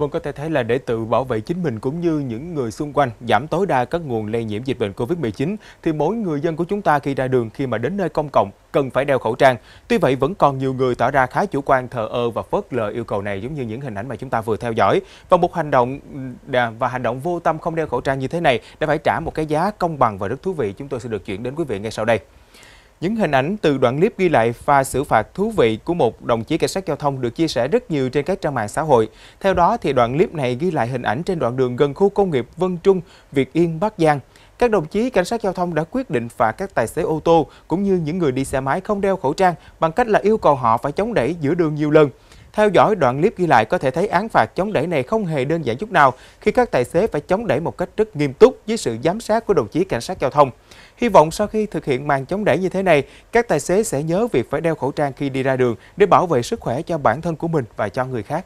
Vâng, có thể thấy là để tự bảo vệ chính mình cũng như những người xung quanh, giảm tối đa các nguồn lây nhiễm dịch bệnh COVID-19, thì mỗi người dân của chúng ta khi ra đường, khi mà đến nơi công cộng, cần phải đeo khẩu trang. Tuy vậy, vẫn còn nhiều người tỏ ra khá chủ quan, thờ ơ và phớt lờ yêu cầu này, giống như những hình ảnh mà chúng ta vừa theo dõi. Và một hành động ừ, và hành động vô tâm không đeo khẩu trang như thế này đã phải trả một cái giá công bằng và rất thú vị. Chúng tôi sẽ được chuyển đến quý vị ngay sau đây. Những hình ảnh từ đoạn clip ghi lại pha xử phạt thú vị của một đồng chí cảnh sát giao thông được chia sẻ rất nhiều trên các trang mạng xã hội. Theo đó, thì đoạn clip này ghi lại hình ảnh trên đoạn đường gần khu công nghiệp Vân Trung, Việt Yên, Bắc Giang. Các đồng chí cảnh sát giao thông đã quyết định phạt các tài xế ô tô cũng như những người đi xe máy không đeo khẩu trang bằng cách là yêu cầu họ phải chống đẩy giữa đường nhiều lần. Theo dõi đoạn clip ghi lại có thể thấy án phạt chống đẩy này không hề đơn giản chút nào khi các tài xế phải chống đẩy một cách rất nghiêm túc dưới sự giám sát của đồng chí cảnh sát giao thông. Hy vọng sau khi thực hiện màn chống đẩy như thế này, các tài xế sẽ nhớ việc phải đeo khẩu trang khi đi ra đường để bảo vệ sức khỏe cho bản thân của mình và cho người khác.